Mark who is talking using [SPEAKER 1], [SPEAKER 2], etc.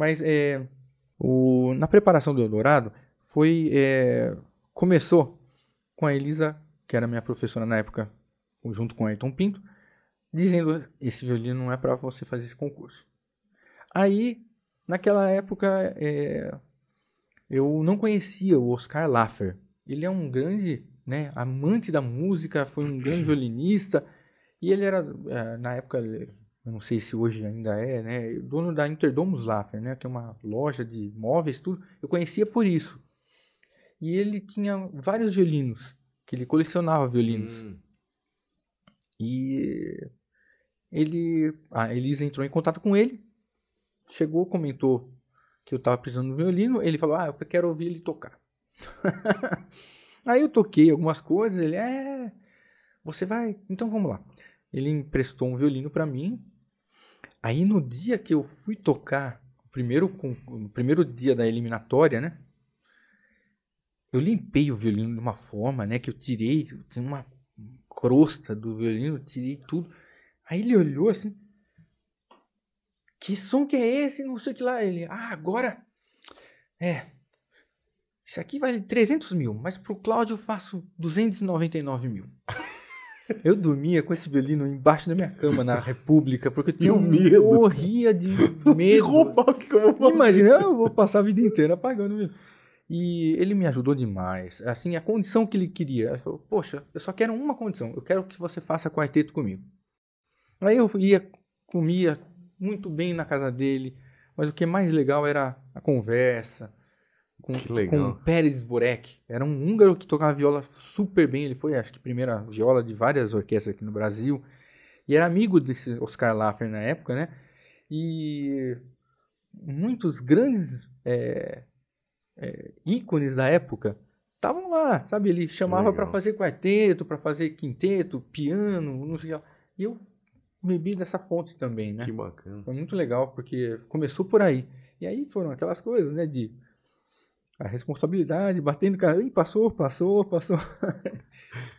[SPEAKER 1] Mas é, o, na preparação do Eldorado, foi, é, começou com a Elisa, que era minha professora na época, junto com o Ayrton Pinto, dizendo: esse violino não é para você fazer esse concurso. Aí, naquela época, é, eu não conhecia o Oscar Laffer. Ele é um grande né, amante da música, foi um grande violinista. E ele era, é, na época, eu não sei se hoje ainda é, né? Dono da Interdomus Zaffer, né? Que é uma loja de móveis, tudo. Eu conhecia por isso. E ele tinha vários violinos, que ele colecionava violinos. Hum. E ele, a Elisa entrou em contato com ele, chegou, comentou que eu estava precisando do violino, ele falou: "Ah, eu quero ouvir ele tocar". Aí eu toquei algumas coisas, ele é, você vai, então vamos lá. Ele emprestou um violino para mim, Aí no dia que eu fui tocar, primeiro, no primeiro dia da eliminatória, né? Eu limpei o violino de uma forma, né? Que eu tirei, tinha uma crosta do violino, eu tirei tudo. Aí ele olhou assim, que som que é esse? Não sei o que lá. Ele, ah, agora, é, isso aqui vale 300 mil, mas pro Cláudio eu faço 299 mil. Eu dormia com esse violino embaixo da minha cama na República, porque eu tinha um medo. morria de medo. Se roubar, o que eu vou fazer? Imagina, eu vou passar a vida inteira apagando mesmo. E ele me ajudou demais. Assim, a condição que ele queria. Ele falou, poxa, eu só quero uma condição. Eu quero que você faça quarteto comigo. Aí eu ia, comia muito bem na casa dele. Mas o que é mais legal era a conversa, com, que legal. com Pérez Borek. Era um húngaro que tocava viola super bem. Ele foi, acho que, primeira viola de várias orquestras aqui no Brasil. E era amigo desse Oscar Laffer na época, né? E muitos grandes é, é, ícones da época estavam lá, sabe? Ele chamava para fazer quarteto, para fazer quinteto, piano, não sei o que. E eu bebi dessa fonte também, né? Que bacana. Foi muito legal, porque começou por aí. E aí foram aquelas coisas, né? De a responsabilidade, batendo o cara, e passou, passou, passou.